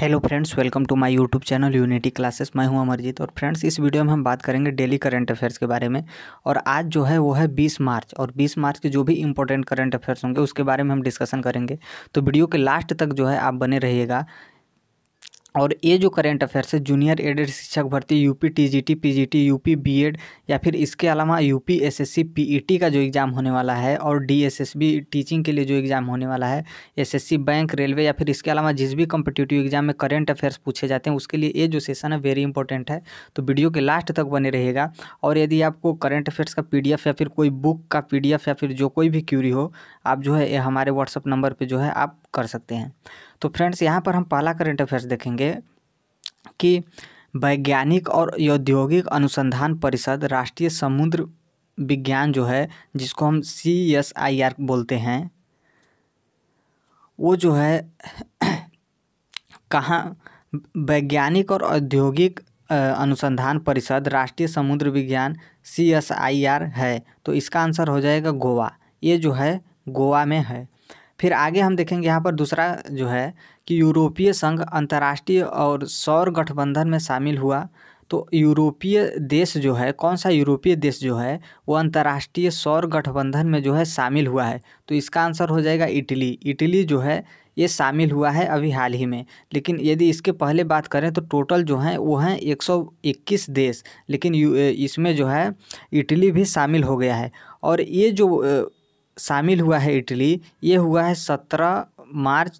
hello friends welcome to my YouTube channel unity classes मैं हूं अमरजीत और फ्रेंड्स इस वीडियो में हम बात करेंगे डेली करंट अफेयर्स के बारे में और आज जो है वो है 20 मार्च और 20 मार्च के जो भी इंपॉर्टेंट करंट अफेयर्स होंगे उसके बारे में हम डिस्कशन करेंगे तो वीडियो के लास्ट तक जो है आप बने रहिएगा और ये जो करेंट अफेयर्स है जूनियर एडेड शिक्षक भर्ती UP TGT PGT UP B Ed या फिर इसके अलावा पी ई पीईटी का जो एग्ज़ाम होने वाला है और डीएसएसबी टीचिंग के लिए जो एग्ज़ाम होने वाला है एसएससी बैंक रेलवे या फिर इसके अलावा जिस भी कॉम्पिटेटिव एग्ज़ाम में करेंट अफेयर्स पूछे जाते हैं उसके लिए ये जो सेशन है वेरी इंपॉर्टेंट है तो वीडियो के लास्ट तक बने रहेगा और यदि आपको करेंट अफेयर्स का पी या फिर कोई बुक का पी या फिर जो कोई भी क्यूरी हो आप जो है हमारे व्हाट्सअप नंबर पर जो है आप कर सकते हैं तो फ्रेंड्स यहाँ पर हम पहला करंट अफेयर्स देखेंगे कि वैज्ञानिक और औद्योगिक अनुसंधान परिषद राष्ट्रीय समुद्र विज्ञान जो है जिसको हम सी एस आई आर बोलते हैं वो जो है कहाँ वैज्ञानिक और औद्योगिक अनुसंधान परिषद राष्ट्रीय समुद्र विज्ञान सी एस आई आर है तो इसका आंसर हो जाएगा गोवा ये जो है गोवा में है फिर आगे हम देखेंगे यहाँ पर दूसरा जो है कि यूरोपीय संघ अंतर्राष्ट्रीय और सौर गठबंधन में शामिल हुआ तो यूरोपीय देश जो है कौन सा यूरोपीय देश जो है वो अंतर्राष्ट्रीय सौर गठबंधन में जो है शामिल हुआ है तो इसका आंसर हो जाएगा इटली इटली जो है ये शामिल हुआ है अभी हाल ही में लेकिन यदि इसके पहले बात करें तो टोटल जो हैं वो हैं 121 देश लेकिन इसमें जो है इटली भी शामिल हो गया है और ये जो शामिल हुआ है इटली ये हुआ है सत्रह मार्च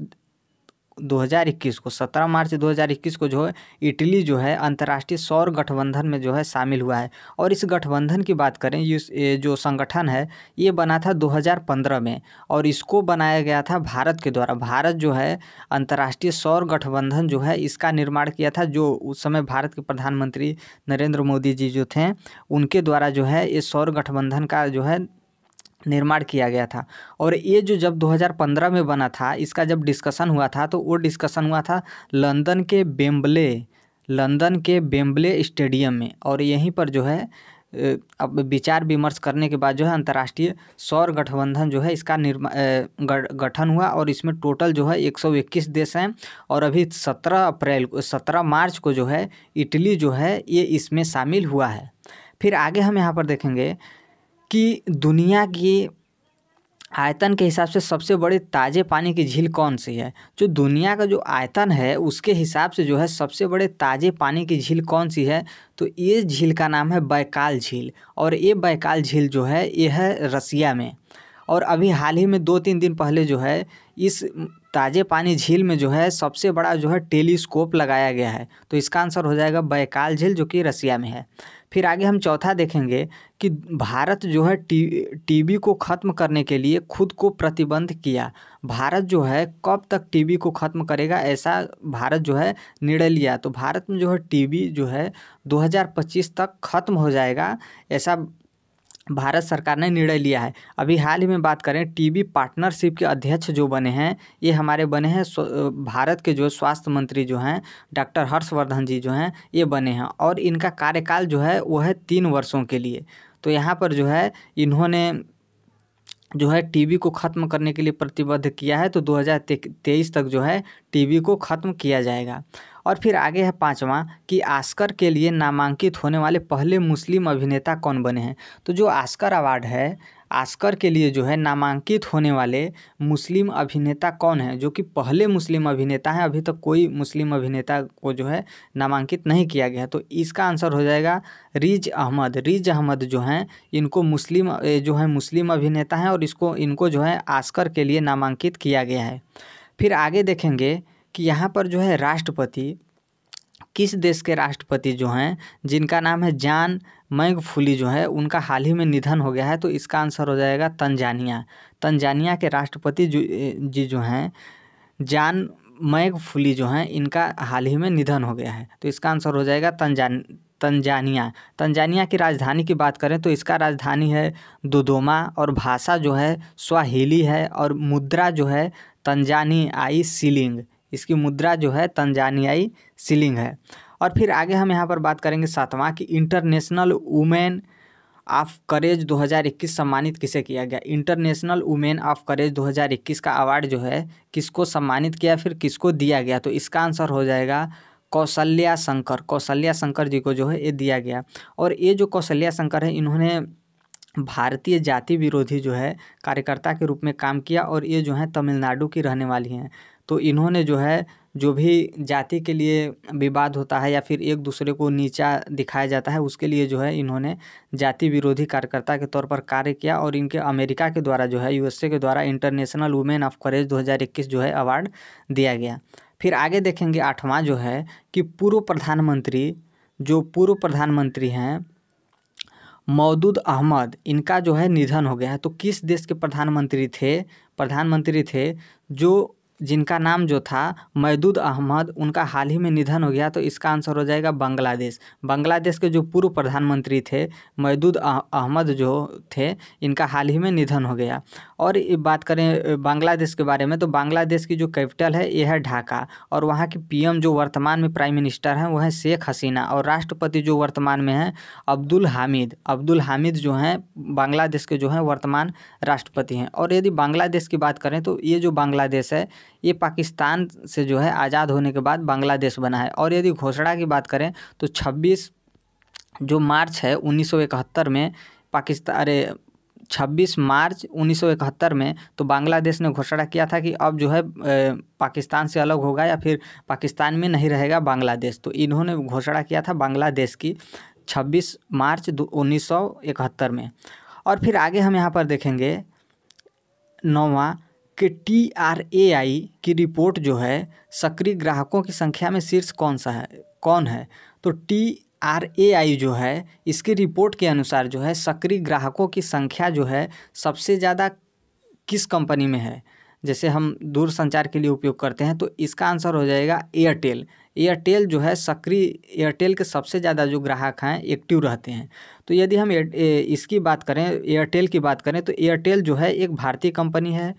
2021 को 17 मार्च 2021 को जो है इटली जो है अंतर्राष्ट्रीय सौर गठबंधन में जो है शामिल हुआ है और इस गठबंधन की बात करें ये जो संगठन है ये बना था 2015 में और इसको बनाया गया था भारत के द्वारा भारत जो है अंतर्राष्ट्रीय सौर गठबंधन जो है इसका निर्माण किया था जो उस समय भारत के प्रधानमंत्री नरेंद्र मोदी जी जो थे उनके द्वारा जो है ये सौर गठबंधन का जो है निर्माण किया गया था और ये जो जब 2015 में बना था इसका जब डिस्कशन हुआ था तो वो डिस्कशन हुआ था लंदन के बेम्बले लंदन के बेम्बले स्टेडियम में और यहीं पर जो है अब विचार विमर्श करने के बाद जो है अंतर्राष्ट्रीय सौर गठबंधन जो है इसका निर्मा गठन हुआ और इसमें टोटल जो है 121 देश हैं और अभी 17 अप्रैल को 17 मार्च को जो है इटली जो है ये इसमें शामिल हुआ है फिर आगे हम यहाँ पर देखेंगे कि दुनिया की आयतन के हिसाब से सबसे बड़े ताज़े पानी की झील कौन सी है जो दुनिया का जो आयतन है उसके हिसाब से जो है सबसे बड़े ताज़े पानी की झील कौन सी है तो ये झील का नाम है बैकाल झील और ये बैकाल झील जो है ये है रसिया में और अभी हाल ही में दो तीन दिन पहले जो है इस ताज़े पानी झील में जो है सबसे बड़ा जो है टेलीस्कोप लगाया गया है तो इसका आंसर हो जाएगा बैकाल झील जो कि रसिया में है फिर आगे हम चौथा देखेंगे कि भारत जो है टी टीबी को ख़त्म करने के लिए खुद को प्रतिबंध किया भारत जो है कब तक टीबी को ख़त्म करेगा ऐसा भारत जो है निर्णय लिया तो भारत में जो है टीबी जो है 2025 तक ख़त्म हो जाएगा ऐसा भारत सरकार ने निर्णय लिया है अभी हाल ही में बात करें टीबी पार्टनरशिप के अध्यक्ष जो बने हैं ये हमारे बने हैं भारत के जो स्वास्थ्य मंत्री जो हैं डॉक्टर हर्षवर्धन जी जो हैं ये बने हैं और इनका कार्यकाल जो है वो है तीन वर्षों के लिए तो यहाँ पर जो है इन्होंने जो है टीबी को ख़त्म करने के लिए प्रतिबद्ध किया है तो 2023 तक जो है टीबी को ख़त्म किया जाएगा और फिर आगे है पांचवा कि आस्कर के लिए नामांकित होने वाले पहले मुस्लिम अभिनेता कौन बने हैं तो जो आस्कर अवार्ड है आस्कर के लिए जो है नामांकित होने वाले मुस्लिम अभिनेता कौन हैं जो कि पहले मुस्लिम अभिनेता हैं अभी तक तो कोई मुस्लिम अभिनेता को जो है नामांकित नहीं किया गया है तो इसका आंसर हो जाएगा रिज अहमद रिज अहमद जो हैं इनको मुस्लिम जो है मुस्लिम अभिनेता हैं और इसको इनको जो है आस्कर के लिए नामांकित किया गया है फिर आगे देखेंगे कि यहाँ पर जो है राष्ट्रपति किस देश के राष्ट्रपति जो हैं जिनका नाम है जान मैगफुली जो है उनका हाल ही में निधन हो गया है तो इसका आंसर हो जाएगा तंजानिया तंजानिया के राष्ट्रपति जो जी जो हैं जान मैगफुली जो हैं इनका हाल ही में निधन हो गया है तो इसका आंसर हो जाएगा तंजान तंजानिया तंजानिया की राजधानी की बात करें तो इसका राजधानी है दुदोमा और भाषा जो है स्वाहिली है और मुद्रा जो है तंजानी आई सीलिंग इसकी मुद्रा जो है तंजानियाई सिलिंग है और फिर आगे हम यहाँ पर बात करेंगे सातवां कि इंटरनेशनल वुमेन ऑफ करेज 2021 सम्मानित किसे किया गया इंटरनेशनल वुमेन ऑफ करेज 2021 का अवार्ड जो है किसको सम्मानित किया फिर किसको दिया गया तो इसका आंसर हो जाएगा कौशल्या शंकर कौशल्या शंकर जी को जो है ये दिया गया और ये जो कौशल्या शंकर है इन्होंने भारतीय जाति विरोधी जो है कार्यकर्ता के रूप में काम किया और ये जो है तमिलनाडु की रहने वाली हैं तो इन्होंने जो है जो भी जाति के लिए विवाद होता है या फिर एक दूसरे को नीचा दिखाया जाता है उसके लिए जो है इन्होंने जाति विरोधी कार्यकर्ता के तौर पर कार्य किया और इनके अमेरिका के द्वारा जो है यूएसए के द्वारा इंटरनेशनल वुमेन ऑफ करेज 2021 जो है अवार्ड दिया गया फिर आगे देखेंगे आठवां जो है कि पूर्व प्रधानमंत्री जो पूर्व प्रधानमंत्री हैं मौदूद अहमद इनका जो है निधन हो गया है तो किस देश के प्रधानमंत्री थे प्रधानमंत्री थे जो जिनका नाम जो था मैदूद अहमद उनका हाल ही में निधन हो गया तो इसका आंसर हो जाएगा बांग्लादेश बांग्लादेश के जो पूर्व प्रधानमंत्री थे मैदूद अहमद जो थे इनका हाल ही में निधन हो गया और बात करें बांग्लादेश के बारे में तो बांग्लादेश की जो कैपिटल है यह है ढाका और वहाँ की पी जो वर्तमान में प्राइम मिनिस्टर हैं वह हैं शेख हसीना और राष्ट्रपति जो वर्तमान में हैं अब्दुल हामिद अब्दुल हामिद जो हैं बांग्लादेश के जो हैं वर्तमान राष्ट्रपति हैं और यदि बांग्लादेश की बात करें तो ये जो बांग्लादेश है ये पाकिस्तान से जो है आज़ाद होने के बाद बांग्लादेश बना है और यदि घोषणा की बात करें तो छब्बीस जो मार्च है उन्नीस में पाकिस्तान अरे 26 मार्च उन्नीस में तो बांग्लादेश ने घोषणा किया था कि अब जो है पाकिस्तान से अलग होगा या फिर पाकिस्तान में नहीं रहेगा बांग्लादेश तो इन्होंने घोषणा किया था बांग्लादेश की 26 मार्च उन्नीस में और फिर आगे हम यहाँ पर देखेंगे नौवा कि टी आर ए आई की रिपोर्ट जो है सक्रिय ग्राहकों की संख्या में शीर्ष कौन सा है कौन है तो टी आर ए आई जो है इसकी रिपोर्ट के अनुसार जो है सक्रिय ग्राहकों की संख्या जो है सबसे ज़्यादा किस कंपनी में है जैसे हम दूरसंचार के लिए उपयोग करते हैं तो इसका आंसर हो जाएगा एयरटेल एयरटेल जो है सक्रिय एयरटेल के सबसे ज़्यादा जो ग्राहक हैं एक्टिव रहते हैं तो यदि हम ए, इसकी बात करें एयरटेल की बात करें तो एयरटेल जो है एक भारतीय कंपनी है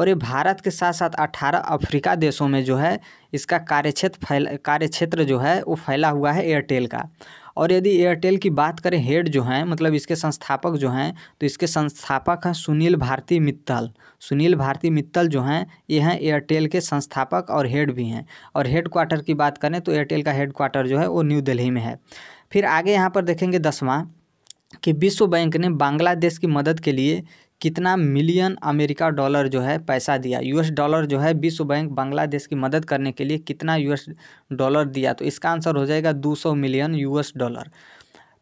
और ये भारत के साथ साथ अठारह अफ्रीका देशों में जो है इसका कार्यक्षेत्र फैला कार्यक्षेत्र जो है वो फैला हुआ है एयरटेल का और यदि एयरटेल की बात करें हेड जो हैं मतलब इसके संस्थापक जो हैं तो इसके संस्थापक हैं सुनील भारती मित्तल सुनील भारती मित्तल जो हैं ये हैं एयरटेल के संस्थापक और हेड भी हैं और हेड क्वार्टर की बात करें तो एयरटेल का हेड क्वार्टर जो है वो न्यू दिल्ली में है फिर आगे यहाँ पर देखेंगे दसवां कि विश्व बैंक ने बांग्लादेश की मदद के लिए कितना मिलियन अमेरिका डॉलर जो है पैसा दिया यूएस डॉलर जो है विश्व बैंक बांग्लादेश की मदद करने के लिए कितना यूएस डॉलर दिया तो इसका आंसर हो जाएगा 200 मिलियन यूएस डॉलर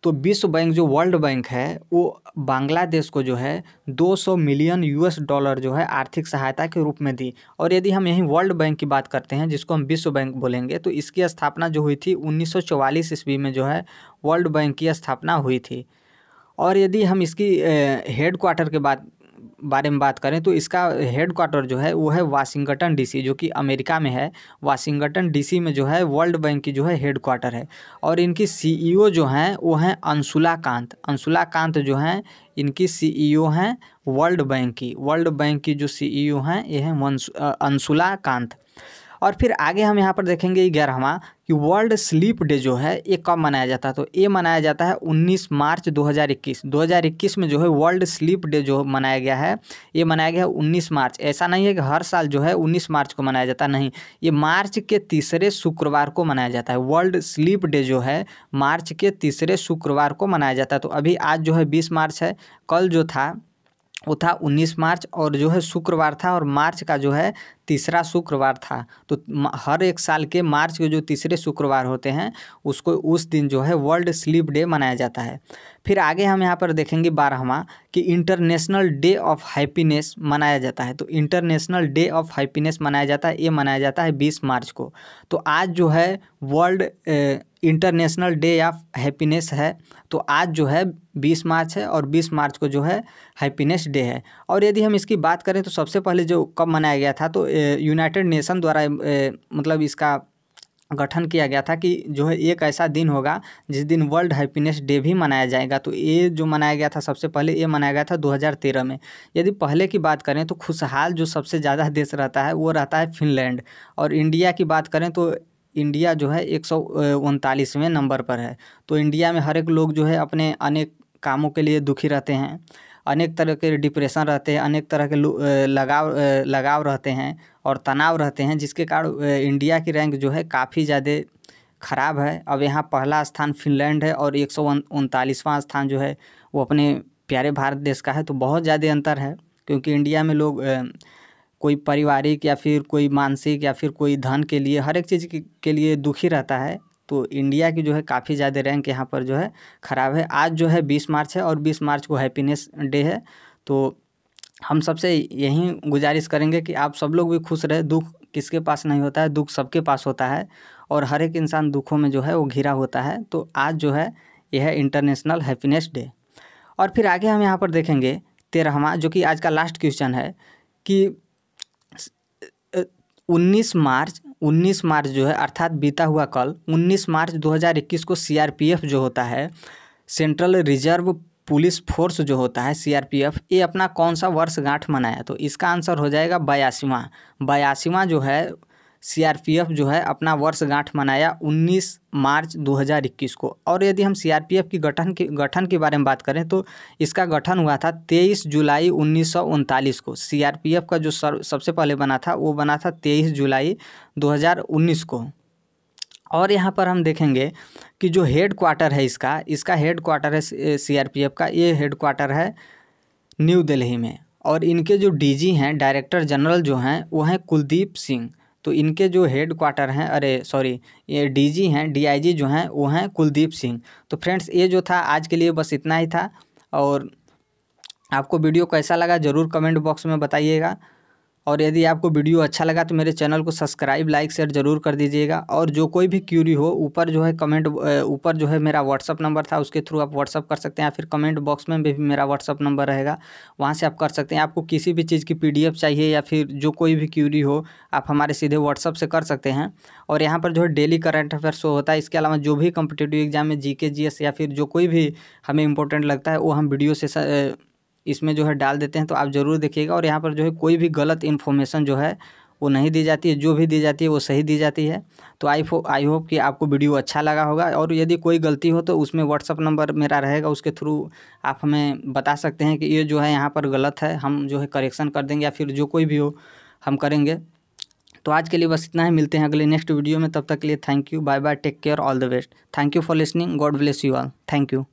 तो विश्व बैंक जो वर्ल्ड बैंक है वो बांग्लादेश को जो है 200 मिलियन यूएस डॉलर जो है आर्थिक सहायता के रूप में दी और यदि हम यहीं वर्ल्ड बैंक की बात करते हैं जिसको हम विश्व बैंक बोलेंगे तो इसकी स्थापना जो हुई थी 1944 ईस्वी में जो है वर्ल्ड बैंक की स्थापना हुई थी और यदि हम इसकी हेड क्वार्टर के बाद बारे में बात करें तो इसका हेड क्वार्टर जो है वो है वाशिंगटन डीसी जो कि अमेरिका में है वाशिंगटन डीसी में जो है वर्ल्ड बैंक की जो है हेड क्वार्टर है और इनकी सीईओ e जो हैं वो हैं अंशुला कांत अंशुला कांत जो हैं इनकी सीईओ e हैं वर्ल्ड बैंक की वर्ल्ड बैंक की जो सीईओ e हैं ये हैं अंशुला कांत और फिर आगे हम यहाँ पर देखेंगे ग्यारहवा कि वर्ल्ड स्लीप डे जो है ये कब मनाया जाता है तो ये मनाया जाता है 19 मार्च 2021 2021 में जो है वर्ल्ड स्लीप डे जो मनाया गया है ये मनाया गया है उन्नीस मार्च ऐसा नहीं है कि हर साल जो है 19 मार्च को मनाया जाता नहीं ये मार्च के तीसरे शुक्रवार को मनाया जाता है वर्ल्ड स्लीप डे जो है मार्च के तीसरे शुक्रवार को मनाया जाता है तो अभी आज जो है बीस मार्च है कल जो था वो था 19 मार्च और जो है शुक्रवार था और मार्च का जो है तीसरा शुक्रवार था तो हर एक साल के मार्च के जो तीसरे शुक्रवार होते हैं उसको उस दिन जो है वर्ल्ड स्लीप डे मनाया जाता है फिर आगे हम यहाँ पर देखेंगे बारहवा कि इंटरनेशनल डे ऑफ हैप्पीनेस मनाया जाता है तो इंटरनेशनल डे ऑफ हैप्पीनेस मनाया जाता है ये मनाया जाता है बीस मार्च को तो आज जो है world international day of happiness है तो आज जो है 20 मार्च है और 20 मार्च को जो है हैप्पीनेस डे है और यदि हम इसकी बात करें तो सबसे पहले जो कब मनाया गया था तो यूनाइटेड नेशन द्वारा ए, मतलब इसका गठन किया गया था कि जो है एक ऐसा दिन होगा जिस दिन वर्ल्ड हैप्पीनेस डे भी मनाया जाएगा तो ये जो मनाया गया था सबसे पहले ये मनाया गया था 2013 में यदि पहले की बात करें तो खुशहाल जो सबसे ज़्यादा देश रहता है वो रहता है फिनलैंड और इंडिया की बात करें तो इंडिया जो है एक सौ उनतालीसवें नंबर पर है तो इंडिया में हर एक लोग जो है अपने अनेक कामों के लिए दुखी रहते हैं अनेक तरह के डिप्रेशन रहते हैं अनेक तरह के लगाव लगाव रहते हैं और तनाव रहते हैं जिसके कारण इंडिया की रैंक जो है काफ़ी ज़्यादा खराब है अब यहाँ पहला स्थान फिनलैंड है और एक सौ उनतालीसवां स्थान जो है वो अपने प्यारे भारत देश का है तो बहुत ज़्यादा अंतर है क्योंकि इंडिया में लोग कोई पारिवारिक या फिर कोई मानसिक या फिर कोई धन के लिए हर एक चीज़ के लिए दुखी रहता है तो इंडिया की जो है काफ़ी ज़्यादा रैंक यहाँ पर जो है ख़राब है आज जो है बीस मार्च है और बीस मार्च को हैप्पीनेस डे है तो हम सबसे यही गुजारिश करेंगे कि आप सब लोग भी खुश रहे दुख किसके पास नहीं होता है दुख सबके पास होता है और हर एक इंसान दुखों में जो है वो घिरा होता है तो आज जो है यह है इंटरनेशनल हैप्पीनेस डे और फिर आगे हम यहाँ पर देखेंगे तेरहवा जो कि आज का लास्ट क्वेश्चन है कि 19 मार्च 19 मार्च जो है अर्थात बीता हुआ कल 19 मार्च 2021 को सीआरपीएफ जो होता है सेंट्रल रिजर्व पुलिस फोर्स जो होता है सीआरपीएफ ये अपना कौन सा वर्षगांठ मनाया तो इसका आंसर हो जाएगा बयासीवा बयासीवा जो है सीआरपीएफ जो है अपना वर्षगांठ मनाया 19 मार्च 2021 को और यदि हम सीआरपीएफ की गठन के गठन के बारे में बात करें तो इसका गठन हुआ था 23 जुलाई उन्नीस को सीआरपीएफ का जो सर, सबसे पहले बना था वो बना था 23 जुलाई 2019 को और यहाँ पर हम देखेंगे कि जो हेड क्वार्टर है इसका इसका हेड क्वार्टर है सी का ये हेड क्वार्टर है न्यू दिल्ली में और इनके जो डीजी हैं डायरेक्टर जनरल जो हैं वो हैं कुलदीप सिंह तो इनके जो हेड क्वार्टर हैं अरे सॉरी ये डीजी हैं डीआईजी जो हैं वो हैं कुलदीप सिंह तो फ्रेंड्स ये जो था आज के लिए बस इतना ही था और आपको वीडियो कैसा लगा ज़रूर कमेंट बॉक्स में बताइएगा और यदि आपको वीडियो अच्छा लगा तो मेरे चैनल को सब्सक्राइब लाइक शेयर जरूर कर दीजिएगा और जो कोई भी क्यूरी हो ऊपर जो है कमेंट ऊपर जो है मेरा व्हाट्सअप नंबर था उसके थ्रू आप व्हाट्सअप कर सकते हैं या फिर कमेंट बॉक्स में भी मेरा व्हाट्सअप नंबर रहेगा वहाँ से आप कर सकते हैं आपको किसी भी चीज़ की पी चाहिए या फिर जो कोई भी क्यूरी हो आप हमारे सीधे व्हाट्सअप से कर सकते हैं और यहाँ पर जो है डेली करंट अफेयर शो होता है इसके अलावा जो भी कम्पिटेटिव एग्जाम में जी के या फिर जो कोई भी हमें इंपॉर्टेंट लगता है वो हम वीडियो से इसमें जो है डाल देते हैं तो आप ज़रूर देखिएगा और यहाँ पर जो है कोई भी गलत इन्फॉर्मेशन जो है वो नहीं दी जाती है जो भी दी जाती है वो सही दी जाती है तो आई आई होप कि आपको वीडियो अच्छा लगा होगा और यदि कोई गलती हो तो उसमें व्हाट्सअप नंबर मेरा रहेगा उसके थ्रू आप हमें बता सकते हैं कि ये जो है यहाँ पर गलत है हम जो है करेक्शन कर देंगे या फिर जो कोई भी हो हम करेंगे तो आज के लिए बस इतना ही मिलते हैं अगले नेक्स्ट वीडियो में तब तक के लिए thank you bye bye take care all the best thank you for listening God bless you all thank you